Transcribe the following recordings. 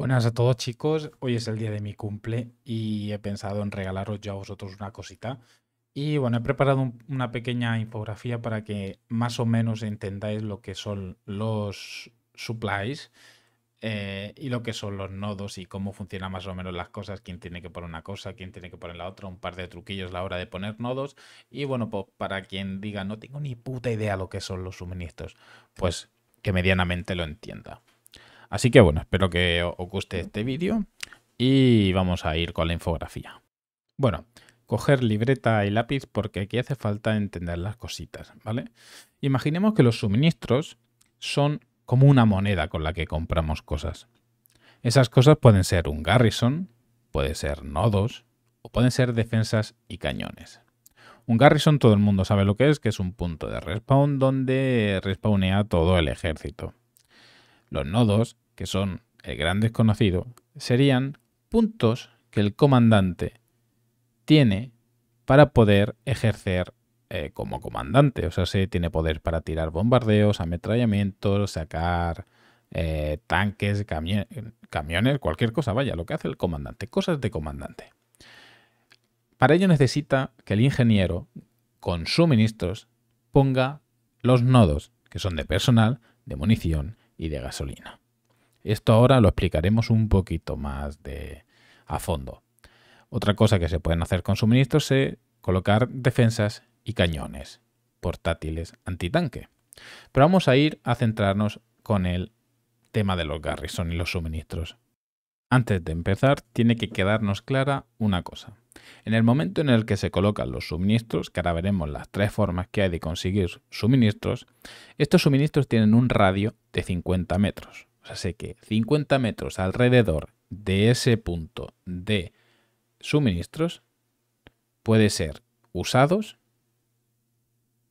Buenas a todos chicos, hoy es el día de mi cumple y he pensado en regalaros yo a vosotros una cosita. Y bueno, he preparado una pequeña infografía para que más o menos entendáis lo que son los supplies eh, y lo que son los nodos y cómo funcionan más o menos las cosas, quién tiene que poner una cosa, quién tiene que poner la otra, un par de truquillos a la hora de poner nodos. Y bueno, pues para quien diga no tengo ni puta idea lo que son los suministros, pues que medianamente lo entienda. Así que bueno, espero que os guste este vídeo y vamos a ir con la infografía. Bueno, coger libreta y lápiz porque aquí hace falta entender las cositas, ¿vale? Imaginemos que los suministros son como una moneda con la que compramos cosas. Esas cosas pueden ser un garrison, pueden ser nodos o pueden ser defensas y cañones. Un garrison todo el mundo sabe lo que es, que es un punto de respawn donde respawnea todo el ejército. Los nodos que son el eh, gran desconocido, serían puntos que el comandante tiene para poder ejercer eh, como comandante. O sea, se tiene poder para tirar bombardeos, ametrallamientos, sacar eh, tanques, camiones, cualquier cosa, vaya, lo que hace el comandante, cosas de comandante. Para ello necesita que el ingeniero, con suministros, ponga los nodos, que son de personal, de munición y de gasolina. Esto ahora lo explicaremos un poquito más de, a fondo. Otra cosa que se pueden hacer con suministros es colocar defensas y cañones portátiles antitanque. Pero vamos a ir a centrarnos con el tema de los Garrison y los suministros. Antes de empezar, tiene que quedarnos clara una cosa. En el momento en el que se colocan los suministros, que ahora veremos las tres formas que hay de conseguir suministros, estos suministros tienen un radio de 50 metros. Así que 50 metros alrededor de ese punto de suministros puede ser usados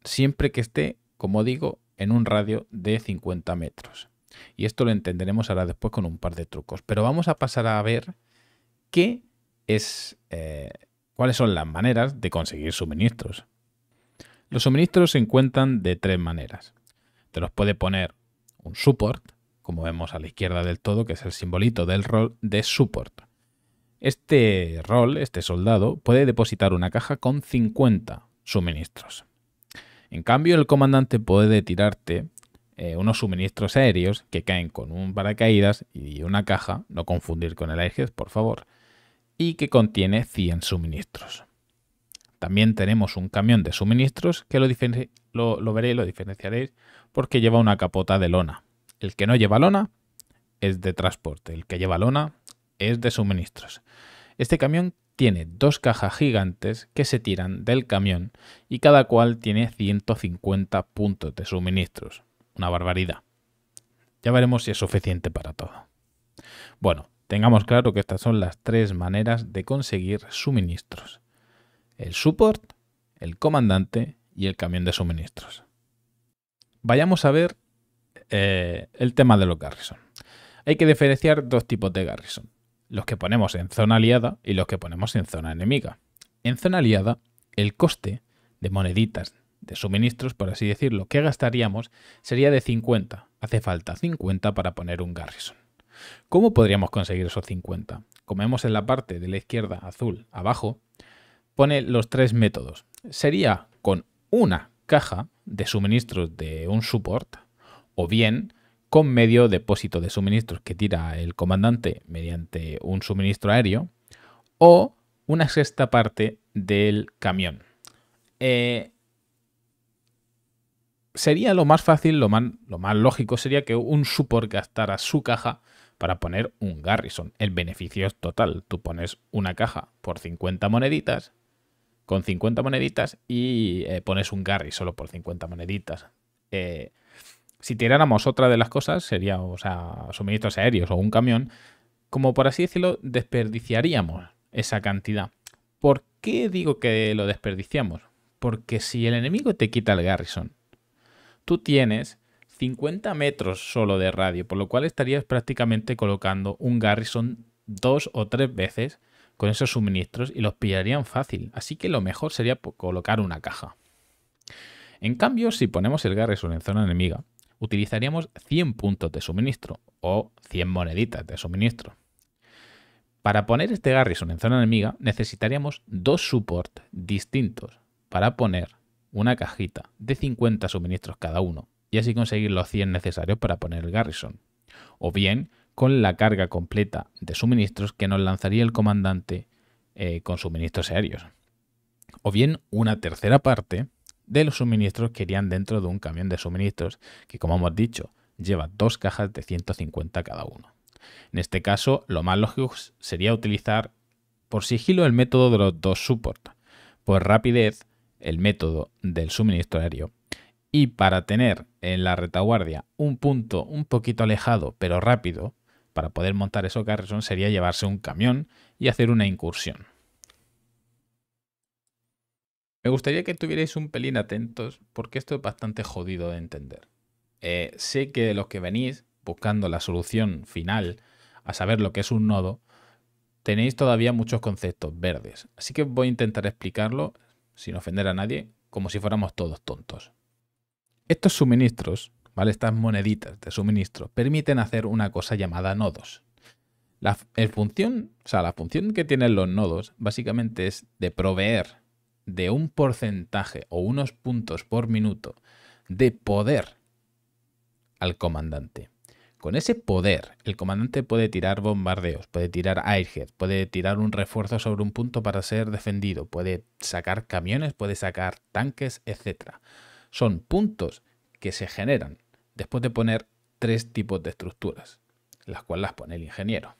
siempre que esté, como digo, en un radio de 50 metros. Y esto lo entenderemos ahora después con un par de trucos. Pero vamos a pasar a ver qué es, eh, cuáles son las maneras de conseguir suministros. Los suministros se encuentran de tres maneras. Te los puede poner un support, como vemos a la izquierda del todo, que es el simbolito del rol de support. Este rol, este soldado, puede depositar una caja con 50 suministros. En cambio, el comandante puede tirarte eh, unos suministros aéreos que caen con un paracaídas y una caja, no confundir con el Airhead, por favor, y que contiene 100 suministros. También tenemos un camión de suministros que lo veréis, lo diferenciaréis, porque lleva una capota de lona. El que no lleva lona es de transporte, el que lleva lona es de suministros. Este camión tiene dos cajas gigantes que se tiran del camión y cada cual tiene 150 puntos de suministros. Una barbaridad. Ya veremos si es suficiente para todo. Bueno, tengamos claro que estas son las tres maneras de conseguir suministros. El support, el comandante y el camión de suministros. Vayamos a ver eh, el tema de los Garrison. Hay que diferenciar dos tipos de Garrison. Los que ponemos en zona aliada y los que ponemos en zona enemiga. En zona aliada, el coste de moneditas de suministros, por así decirlo, que gastaríamos sería de 50. Hace falta 50 para poner un Garrison. ¿Cómo podríamos conseguir esos 50? Como vemos en la parte de la izquierda azul abajo, pone los tres métodos. Sería con una caja de suministros de un support, o bien con medio depósito de suministros que tira el comandante mediante un suministro aéreo o una sexta parte del camión. Eh, sería lo más fácil, lo más, lo más lógico sería que un support gastara su caja para poner un Garrison. El beneficio es total. Tú pones una caja por 50 moneditas, con 50 moneditas, y eh, pones un garrison solo por 50 moneditas. Eh, si tiráramos otra de las cosas, sería, o sea, suministros aéreos o un camión, como por así decirlo, desperdiciaríamos esa cantidad. ¿Por qué digo que lo desperdiciamos? Porque si el enemigo te quita el garrison, tú tienes 50 metros solo de radio, por lo cual estarías prácticamente colocando un garrison dos o tres veces con esos suministros y los pillarían fácil. Así que lo mejor sería colocar una caja. En cambio, si ponemos el garrison en zona enemiga, utilizaríamos 100 puntos de suministro o 100 moneditas de suministro. Para poner este garrison en zona enemiga necesitaríamos dos support distintos para poner una cajita de 50 suministros cada uno y así conseguir los 100 necesarios para poner el garrison. O bien con la carga completa de suministros que nos lanzaría el comandante eh, con suministros aéreos. O bien una tercera parte de los suministros que irían dentro de un camión de suministros que, como hemos dicho, lleva dos cajas de 150 cada uno. En este caso, lo más lógico sería utilizar por sigilo el método de los dos support, por rapidez el método del suministro aéreo y para tener en la retaguardia un punto un poquito alejado pero rápido para poder montar esos carros, sería llevarse un camión y hacer una incursión. Me gustaría que estuvierais un pelín atentos porque esto es bastante jodido de entender. Eh, sé que los que venís buscando la solución final a saber lo que es un nodo, tenéis todavía muchos conceptos verdes. Así que voy a intentar explicarlo, sin ofender a nadie, como si fuéramos todos tontos. Estos suministros, ¿vale? Estas moneditas de suministro permiten hacer una cosa llamada nodos. La, función, la función que tienen los nodos básicamente es de proveer de un porcentaje o unos puntos por minuto de poder al comandante. Con ese poder, el comandante puede tirar bombardeos, puede tirar airhead, puede tirar un refuerzo sobre un punto para ser defendido, puede sacar camiones, puede sacar tanques, etc. Son puntos que se generan después de poner tres tipos de estructuras, las cuales las pone el ingeniero.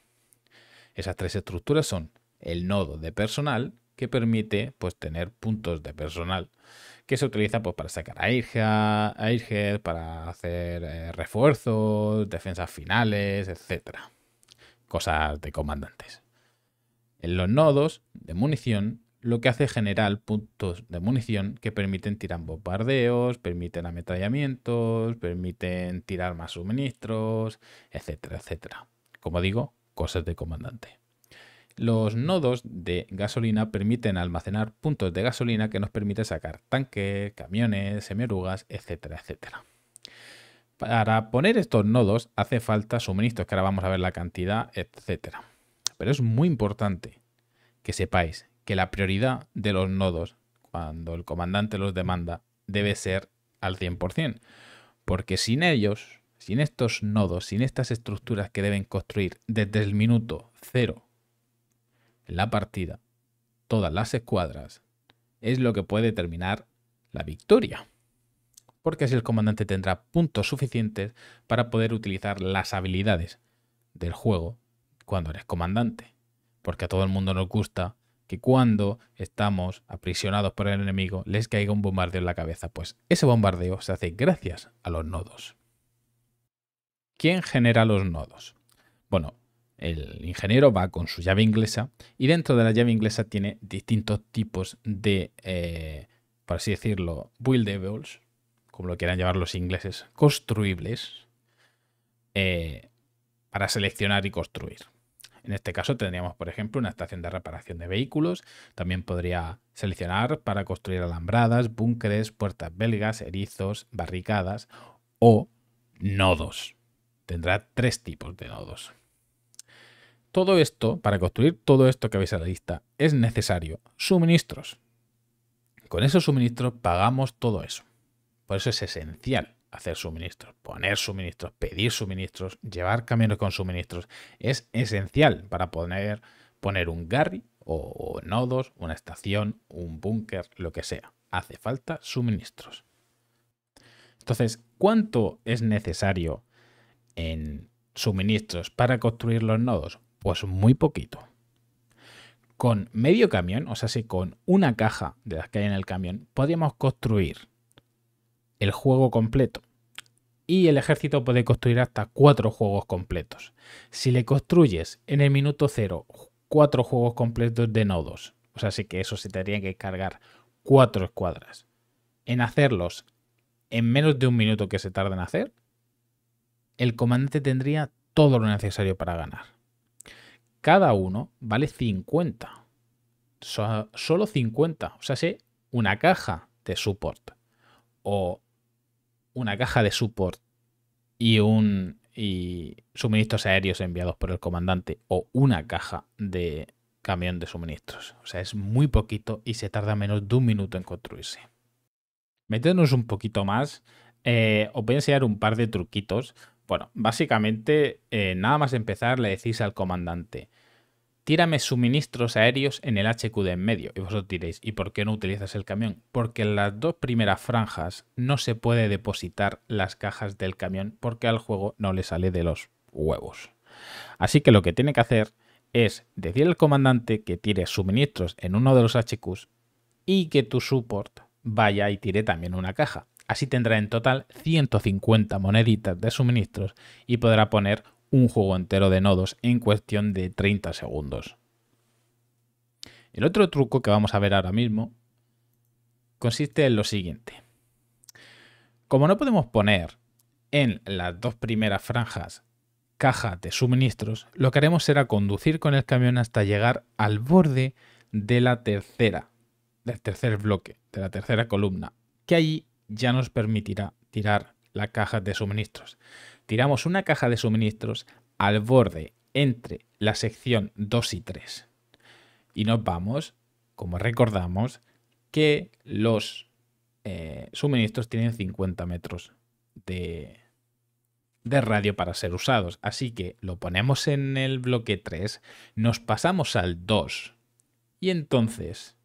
Esas tres estructuras son el nodo de personal, que permite pues, tener puntos de personal que se utiliza pues, para sacar a para hacer eh, refuerzos, defensas finales, etc. Cosas de comandantes. En los nodos de munición, lo que hace es generar puntos de munición que permiten tirar bombardeos, permiten ametrallamientos, permiten tirar más suministros, etcétera, etcétera. Como digo, cosas de comandante. Los nodos de gasolina permiten almacenar puntos de gasolina que nos permite sacar tanques, camiones, semiorugas, etcétera, etcétera. Para poner estos nodos hace falta suministros, que ahora vamos a ver la cantidad, etcétera. Pero es muy importante que sepáis que la prioridad de los nodos, cuando el comandante los demanda, debe ser al 100%. Porque sin ellos, sin estos nodos, sin estas estructuras que deben construir desde el minuto cero la partida, todas las escuadras, es lo que puede determinar la victoria. Porque así el comandante tendrá puntos suficientes para poder utilizar las habilidades del juego cuando eres comandante. Porque a todo el mundo nos gusta que cuando estamos aprisionados por el enemigo les caiga un bombardeo en la cabeza. Pues ese bombardeo se hace gracias a los nodos. ¿Quién genera los nodos? Bueno, el ingeniero va con su llave inglesa y dentro de la llave inglesa tiene distintos tipos de, eh, por así decirlo, buildables, como lo quieran llamar los ingleses, construibles, eh, para seleccionar y construir. En este caso tendríamos, por ejemplo, una estación de reparación de vehículos. También podría seleccionar para construir alambradas, búnkeres, puertas belgas, erizos, barricadas o nodos. Tendrá tres tipos de nodos todo esto, para construir todo esto que veis a la lista, es necesario suministros. Con esos suministros pagamos todo eso. Por eso es esencial hacer suministros, poner suministros, pedir suministros, llevar camiones con suministros. Es esencial para poder poner un garry o nodos, una estación, un búnker, lo que sea. Hace falta suministros. Entonces, ¿cuánto es necesario en suministros para construir los nodos? Pues muy poquito. Con medio camión, o sea, si con una caja de las que hay en el camión, podríamos construir el juego completo. Y el ejército puede construir hasta cuatro juegos completos. Si le construyes en el minuto cero cuatro juegos completos de nodos, o sea, sí que eso se tendría que cargar cuatro escuadras. En hacerlos en menos de un minuto que se tarda en hacer, el comandante tendría todo lo necesario para ganar cada uno vale 50. solo 50. O sea, sé una caja de support o una caja de support y un y suministros aéreos enviados por el comandante o una caja de camión de suministros. O sea, es muy poquito y se tarda menos de un minuto en construirse. Meternos un poquito más, eh, os voy a enseñar un par de truquitos bueno, básicamente, eh, nada más empezar le decís al comandante, tírame suministros aéreos en el HQ de en medio. Y vosotros diréis, ¿y por qué no utilizas el camión? Porque en las dos primeras franjas no se puede depositar las cajas del camión porque al juego no le sale de los huevos. Así que lo que tiene que hacer es decir al comandante que tire suministros en uno de los HQs y que tu support vaya y tire también una caja. Así tendrá en total 150 moneditas de suministros y podrá poner un juego entero de nodos en cuestión de 30 segundos. El otro truco que vamos a ver ahora mismo consiste en lo siguiente. Como no podemos poner en las dos primeras franjas caja de suministros, lo que haremos será conducir con el camión hasta llegar al borde de la tercera, del tercer bloque, de la tercera columna, que allí ya nos permitirá tirar la caja de suministros. Tiramos una caja de suministros al borde entre la sección 2 y 3. Y nos vamos, como recordamos, que los eh, suministros tienen 50 metros de, de radio para ser usados. Así que lo ponemos en el bloque 3, nos pasamos al 2 y entonces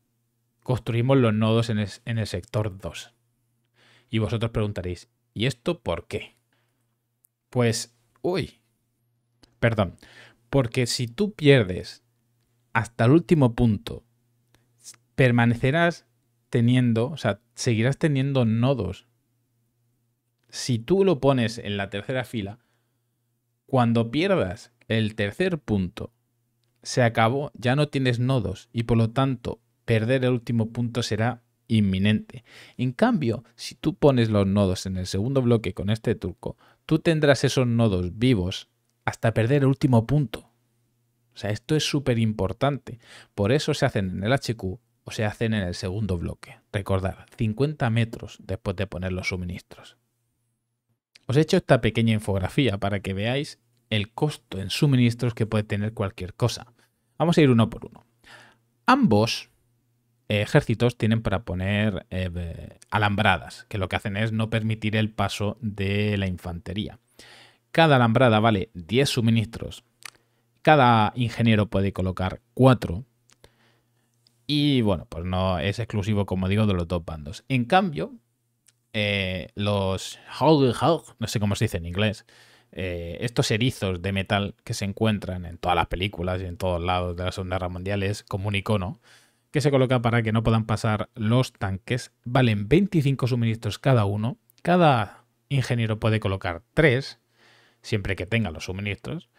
construimos los nodos en en el sector 2. Y vosotros preguntaréis, ¿y esto por qué? Pues, uy, perdón, porque si tú pierdes hasta el último punto, permanecerás teniendo, o sea, seguirás teniendo nodos. Si tú lo pones en la tercera fila, cuando pierdas el tercer punto, se acabó, ya no tienes nodos y por lo tanto perder el último punto será inminente. En cambio, si tú pones los nodos en el segundo bloque con este turco, tú tendrás esos nodos vivos hasta perder el último punto. O sea, esto es súper importante. Por eso se hacen en el HQ o se hacen en el segundo bloque. Recordad, 50 metros después de poner los suministros. Os he hecho esta pequeña infografía para que veáis el costo en suministros que puede tener cualquier cosa. Vamos a ir uno por uno. Ambos eh, ejércitos tienen para poner eh, alambradas, que lo que hacen es no permitir el paso de la infantería. Cada alambrada vale 10 suministros. Cada ingeniero puede colocar 4. Y bueno, pues no es exclusivo, como digo, de los dos bandos. En cambio, eh, los no sé cómo se dice en inglés, eh, estos erizos de metal que se encuentran en todas las películas y en todos lados de la Segunda Guerra Mundial es como un icono que se coloca para que no puedan pasar los tanques. Valen 25 suministros cada uno. Cada ingeniero puede colocar 3, siempre que tenga los suministros.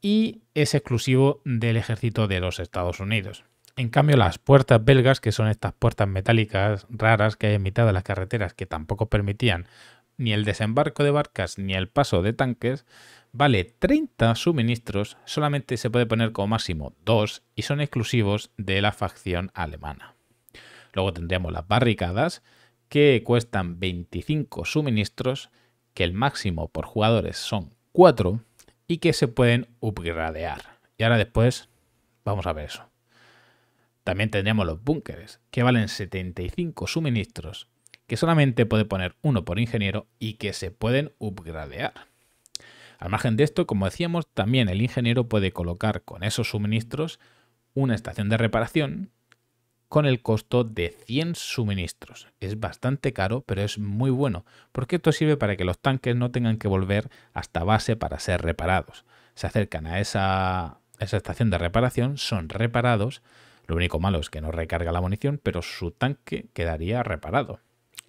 Y es exclusivo del ejército de los Estados Unidos. En cambio, las puertas belgas, que son estas puertas metálicas raras que hay en mitad de las carreteras que tampoco permitían ni el desembarco de barcas ni el paso de tanques, vale 30 suministros, solamente se puede poner como máximo 2 y son exclusivos de la facción alemana. Luego tendríamos las barricadas, que cuestan 25 suministros, que el máximo por jugadores son 4 y que se pueden upgradear. Y ahora después vamos a ver eso. También tendríamos los búnkeres, que valen 75 suministros, que solamente puede poner uno por ingeniero y que se pueden upgradear. Al margen de esto, como decíamos, también el ingeniero puede colocar con esos suministros una estación de reparación con el costo de 100 suministros. Es bastante caro, pero es muy bueno, porque esto sirve para que los tanques no tengan que volver hasta base para ser reparados. Se acercan a esa, esa estación de reparación, son reparados, lo único malo es que no recarga la munición, pero su tanque quedaría reparado.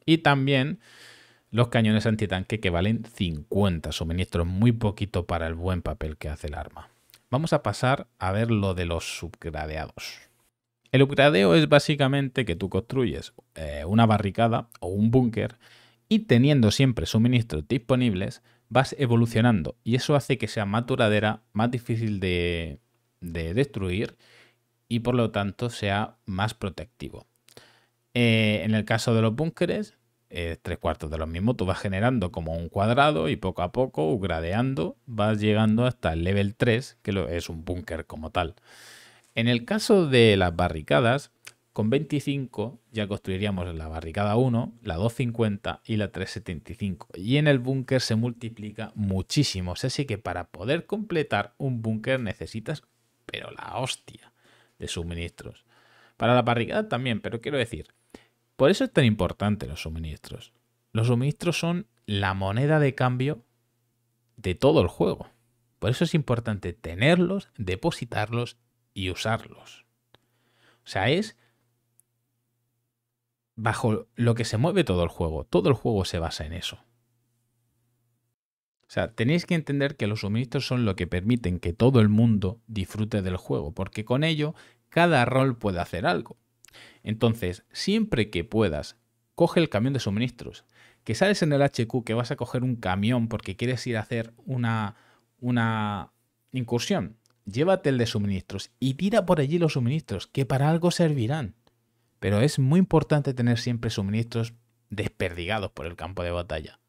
Y también los cañones antitanque que valen 50 suministros, muy poquito para el buen papel que hace el arma. Vamos a pasar a ver lo de los subgradeados. El upgradeo es básicamente que tú construyes eh, una barricada o un búnker y teniendo siempre suministros disponibles vas evolucionando y eso hace que sea más duradera, más difícil de, destruir y por lo tanto sea más protectivo. Eh, en el caso de los búnkeres, tres cuartos de lo mismo. Tú vas generando como un cuadrado y poco a poco, gradeando, vas llegando hasta el level 3, que es un búnker como tal. En el caso de las barricadas, con 25 ya construiríamos la barricada 1, la 250 y la 375. Y en el búnker se multiplica muchísimo. O sea, sí que para poder completar un búnker necesitas, pero la hostia, de suministros. Para la barricada también, pero quiero decir, por eso es tan importante los suministros. Los suministros son la moneda de cambio de todo el juego. Por eso es importante tenerlos, depositarlos y usarlos. O sea, es bajo lo que se mueve todo el juego. Todo el juego se basa en eso. O sea, tenéis que entender que los suministros son lo que permiten que todo el mundo disfrute del juego, porque con ello cada rol puede hacer algo. Entonces, siempre que puedas, coge el camión de suministros. Que sales en el HQ, que vas a coger un camión porque quieres ir a hacer una, una incursión. Llévate el de suministros y tira por allí los suministros, que para algo servirán. Pero es muy importante tener siempre suministros desperdigados por el campo de batalla.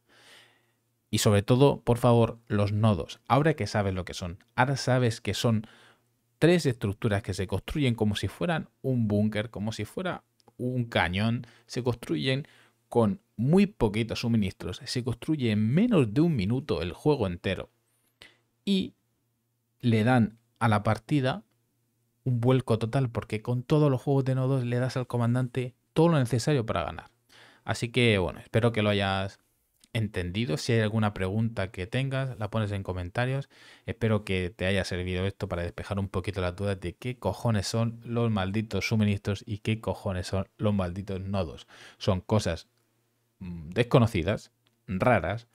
Y sobre todo, por favor, los nodos. Ahora que sabes lo que son, ahora sabes que son tres estructuras que se construyen como si fueran un búnker, como si fuera un cañón, se construyen con muy poquitos suministros, se construye en menos de un minuto el juego entero y le dan a la partida un vuelco total porque con todos los juegos de nodos le das al comandante todo lo necesario para ganar. Así que bueno, espero que lo hayas entendido. Si hay alguna pregunta que tengas, la pones en comentarios. Espero que te haya servido esto para despejar un poquito las dudas de qué cojones son los malditos suministros y qué cojones son los malditos nodos. Son cosas mm, desconocidas, raras,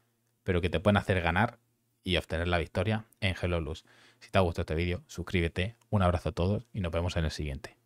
pero que te pueden hacer ganar y obtener la victoria en Hello Luz. Si te ha gustado este vídeo, suscríbete. Un abrazo a todos y nos vemos en el siguiente.